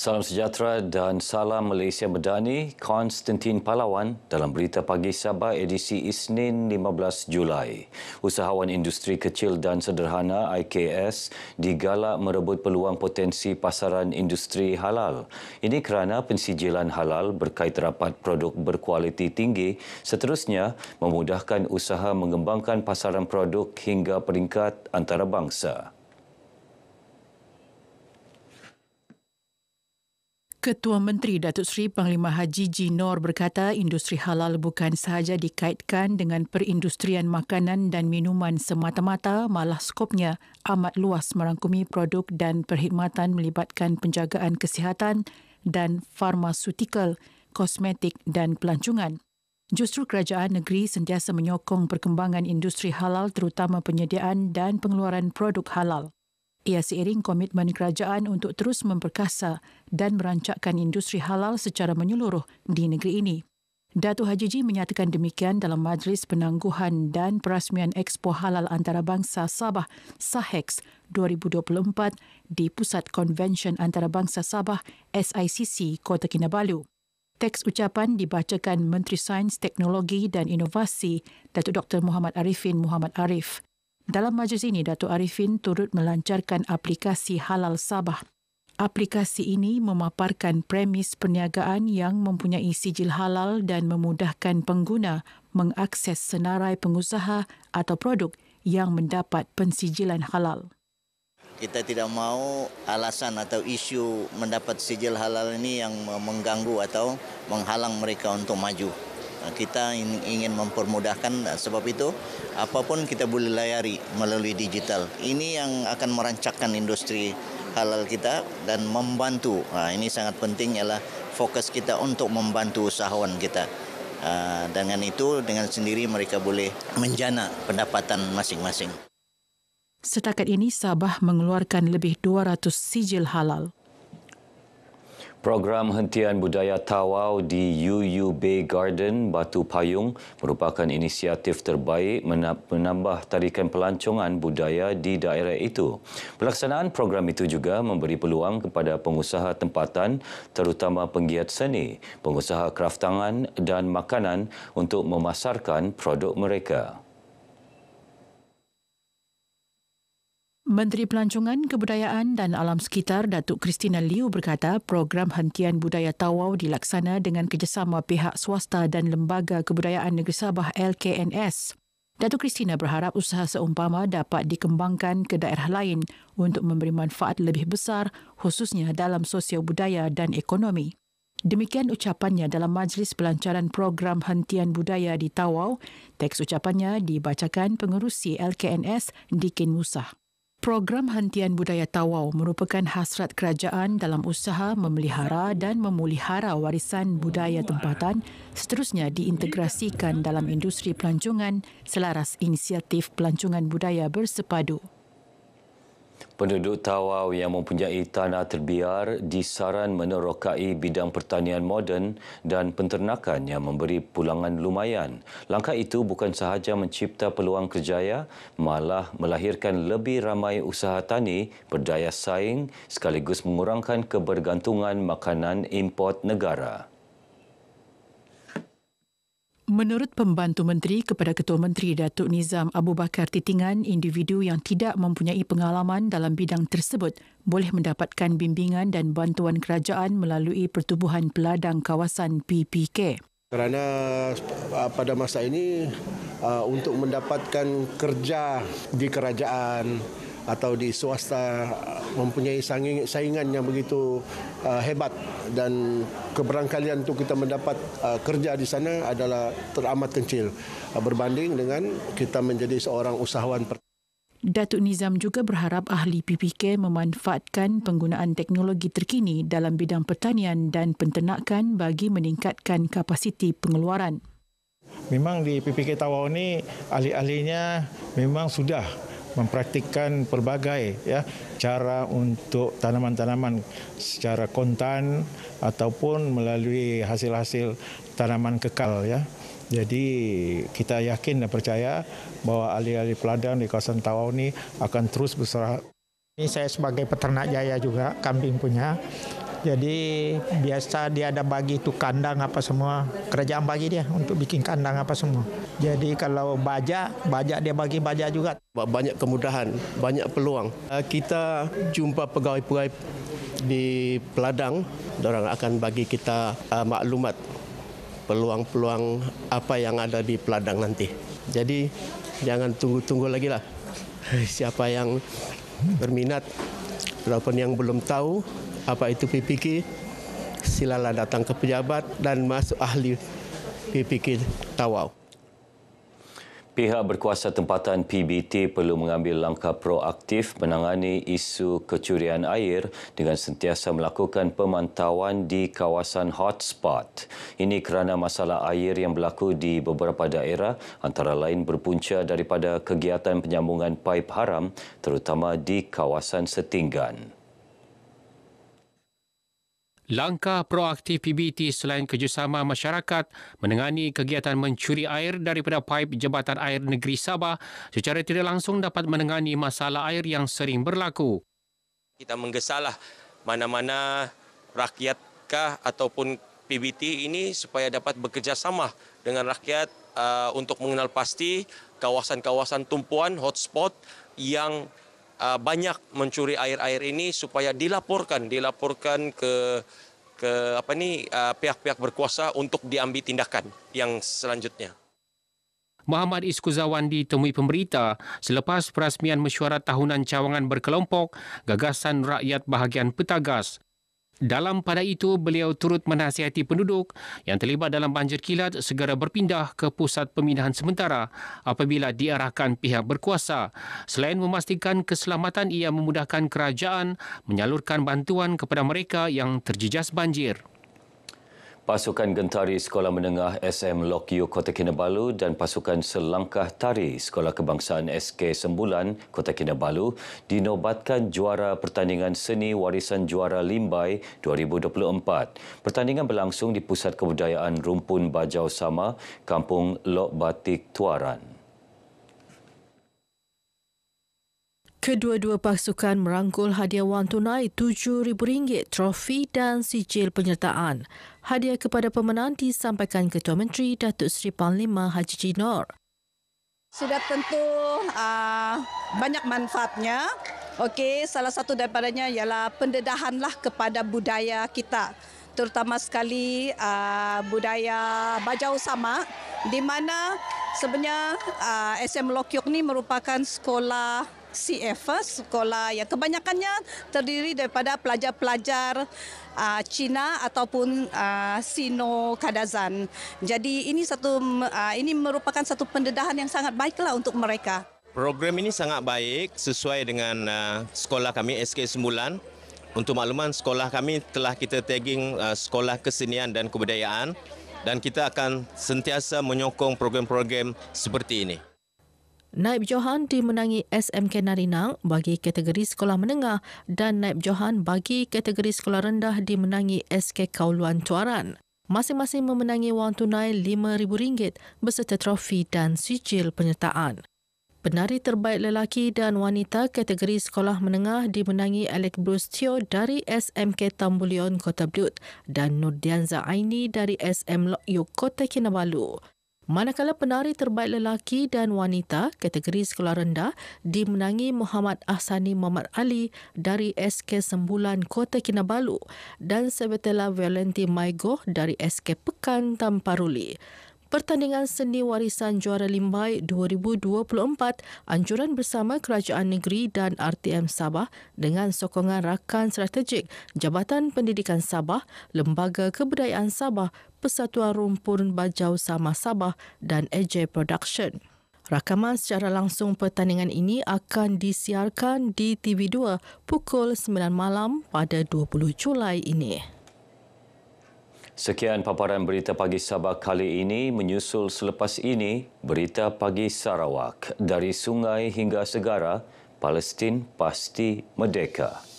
Salam sejahtera dan salam Malaysia Berdani, Konstantin Palawan dalam Berita Pagi Sabah edisi Isnin 15 Julai. Usahawan Industri Kecil dan Sederhana IKS digalak merebut peluang potensi pasaran industri halal. Ini kerana pensijilan halal berkait rapat produk berkualiti tinggi seterusnya memudahkan usaha mengembangkan pasaran produk hingga peringkat antarabangsa. Ketua Menteri Datuk Seri Panglima Haji G. berkata industri halal bukan sahaja dikaitkan dengan perindustrian makanan dan minuman semata-mata malah skopnya amat luas merangkumi produk dan perkhidmatan melibatkan penjagaan kesihatan dan farmasutikal, kosmetik dan pelancongan. Justru kerajaan negeri sentiasa menyokong perkembangan industri halal terutama penyediaan dan pengeluaran produk halal. Ia seiring komitmen kerajaan untuk terus memperkasa dan merancakkan industri halal secara menyeluruh di negeri ini. Datuk Haji Ji menyatakan demikian dalam Majlis Penangguhan dan Perasmian Expo Halal Antarabangsa Sabah SAHEX 2024 di Pusat Konvensyen Antarabangsa Sabah SICC Kota Kinabalu. Teks ucapan dibacakan Menteri Sains, Teknologi dan Inovasi Datuk Dr. Muhammad Arifin Muhammad Arif. Dalam majlis ini, Dato' Arifin turut melancarkan aplikasi Halal Sabah. Aplikasi ini memaparkan premis perniagaan yang mempunyai sijil halal dan memudahkan pengguna mengakses senarai pengusaha atau produk yang mendapat pensijilan halal. Kita tidak mahu alasan atau isu mendapat sijil halal ini yang mengganggu atau menghalang mereka untuk maju. Ah, kita ingin mempermudahkan ah, sebab itu apapun kita boleh layari melalui digital. Ini yang akan merancakkan industri halal kita dan membantu. Ah, ini sangat penting ialah fokus kita untuk membantu usahawan kita. dengan itu dengan sendiri mereka boleh menjana pendapatan masing-masing. Setakat ini Sabah mengeluarkan lebih 200 sijil halal. Program Hentian Budaya Tawau di UU Bay Garden, Batu Payung merupakan inisiatif terbaik menambah tarikan pelancongan budaya di daerah itu. Pelaksanaan program itu juga memberi peluang kepada pengusaha tempatan terutama penggiat seni, pengusaha kraftangan dan makanan untuk memasarkan produk mereka. Menteri Pelancongan Kebudayaan dan Alam Sekitar Datuk Kristina Liu berkata program hentian budaya Tawau dilaksana dengan kerjasama pihak swasta dan Lembaga Kebudayaan Negeri Sabah LKNS. Datuk Kristina berharap usaha seumpama dapat dikembangkan ke daerah lain untuk memberi manfaat lebih besar khususnya dalam sosio budaya dan ekonomi. Demikian ucapannya dalam majlis pelancaran program hentian budaya di Tawau. Teks ucapannya dibacakan pengerusi LKNS Dikin Musah. Program Hentian Budaya Tawau merupakan hasrat kerajaan dalam usaha memelihara dan memulihara warisan budaya tempatan seterusnya diintegrasikan dalam industri pelancongan selaras inisiatif pelancongan budaya bersepadu. Penduduk Tawau yang mempunyai tanah terbiar disaran menerokai bidang pertanian moden dan penternakan yang memberi pulangan lumayan. Langkah itu bukan sahaja mencipta peluang kerjaya, malah melahirkan lebih ramai usaha tani berdaya saing sekaligus mengurangkan kebergantungan makanan import negara. Menurut pembantu menteri kepada Ketua Menteri Datuk Nizam Abu Bakar Titingan, individu yang tidak mempunyai pengalaman dalam bidang tersebut boleh mendapatkan bimbingan dan bantuan kerajaan melalui Pertubuhan Peladang Kawasan PPK. Kerana ah, pada masa ini ah, untuk mendapatkan kerja di kerajaan, atau di swasta uh, mempunyai saingan yang begitu uh, hebat dan keberangkalian untuk kita mendapat uh, kerja di sana adalah teramat kecil berbanding dengan kita menjadi seorang usahawan. Datuk Nizam juga berharap ahli PPK memanfaatkan penggunaan teknologi terkini dalam bidang pertanian dan penternakan bagi meningkatkan kapasiti pengeluaran. Memang di PPK Tawau ini ahli-ahlinya memang sudah mempraktikkan pelbagai ya cara untuk tanaman-tanaman secara kontan ataupun melalui hasil-hasil tanaman kekal ya. Jadi kita yakin dan percaya bahawa ahli-ahli peladang di kawasan Tawau ini akan terus berserah. Ini saya sebagai peternak jaya juga, kambing punya. Jadi biasa dia ada bagi tu kandang apa semua. Kerajaan bagi dia untuk bikin kandang apa semua. Jadi kalau baja, baja dia bagi baja juga. Banyak kemudahan, banyak peluang. Uh, kita jumpa pegawai-pegawai di peladang, orang akan bagi kita uh, maklumat peluang-peluang apa yang ada di peladang nanti. Jadi jangan tunggu-tunggu lagi lah. Siapa yang berminat Walaupun yang belum tahu apa itu PPK, silalah datang ke pejabat dan masuk ahli PPK Tawau. Pihak berkuasa tempatan PBT perlu mengambil langkah proaktif menangani isu kecurian air dengan sentiasa melakukan pemantauan di kawasan hotspot. Ini kerana masalah air yang berlaku di beberapa daerah antara lain berpunca daripada kegiatan penyambungan paip haram terutama di kawasan Setinggan. Langkah proaktif PBT selain kerjasama masyarakat menangani kegiatan mencuri air daripada paip Jabatan Air Negeri Sabah secara tidak langsung dapat menangani masalah air yang sering berlaku. Kita menggesalah mana-mana rakyatkah ataupun PBT ini supaya dapat bekerjasama dengan rakyat uh, untuk mengenal pasti kawasan-kawasan tumpuan hotspot yang uh, banyak mencuri air-air ini supaya dilaporkan dilaporkan ke ke apa ni uh, pihak-pihak berkuasa untuk diambil tindakan yang selanjutnya. Muhammad Iskuzawan ditemui pemberita selepas perasmian mesyuarat tahunan cawangan berkelompok Gagasan Rakyat Bahagian Petagas dalam pada itu, beliau turut menasihati penduduk yang terlibat dalam banjir kilat segera berpindah ke pusat pemindahan sementara apabila diarahkan pihak berkuasa. Selain memastikan keselamatan, ia memudahkan kerajaan menyalurkan bantuan kepada mereka yang terjejas banjir. Pasukan Gentari Sekolah Menengah SM Lokyo Kota Kinabalu dan Pasukan Selangkah Tari Sekolah Kebangsaan SK Sembulan Kota Kinabalu dinobatkan juara pertandingan seni warisan juara Limbai 2024. Pertandingan berlangsung di Pusat Kebudayaan Rumpun Bajau Sama, Kampung Lok Batik Tuaran. Kedua-dua pasukan merangkul hadiah wang tunai RM7,000, trofi dan sijil penyertaan. Hadiah kepada pemenang disampaikan Ketua Menteri Datuk Seri Panglima Haji Jinor. Sudah tentu uh, banyak manfaatnya. Okey, salah satu daripadanya ialah pendedahanlah kepada budaya kita. Terutama sekali uh, budaya Bajau Sama di mana sebenarnya uh, ah, SM Lokyok ni merupakan sekolah CFA sekolah yang kebanyakannya terdiri daripada pelajar-pelajar uh, Cina ataupun uh, Sino Kadazan. Jadi ini satu uh, ini merupakan satu pendedahan yang sangat baiklah untuk mereka. Program ini sangat baik sesuai dengan uh, sekolah kami SK Sembulan. Untuk makluman sekolah kami telah kita tagging uh, sekolah kesenian dan kebudayaan dan kita akan sentiasa menyokong program-program seperti ini. Naib Johan dimenangi SMK Narinang bagi kategori sekolah menengah dan Naib Johan bagi kategori sekolah rendah dimenangi SK Kauluan Cuaran. Masing-masing memenangi wang tunai RM5,000 beserta trofi dan sijil penyertaan. Penari terbaik lelaki dan wanita kategori sekolah menengah dimenangi Alec Bruce Teo dari SMK Tambulion Kota Bedut dan Nurdianza Aini dari SM Lok Yoko Kota Kinabalu. Manakala penari terbaik lelaki dan wanita kategori sekolah rendah dimenangi Muhammad Ahsani Muhammad Ali dari SK Sembulan Kota Kinabalu dan Sebetela Valenti Maigo dari SK Pekan Tamparuli. Pertandingan Seni Warisan Juara Limbai 2024 anjuran bersama Kerajaan Negeri dan RTM Sabah dengan sokongan rakan strategik Jabatan Pendidikan Sabah, Lembaga Kebudayaan Sabah, Persatuan Rumpun Bajau Sama Sabah dan AJ Production. Rakaman secara langsung pertandingan ini akan disiarkan di TV2 pukul 9 malam pada 20 Julai ini. Sekian paparan berita pagi Sabah kali ini menyusul selepas ini berita pagi Sarawak dari sungai hingga segara Palestin pasti merdeka.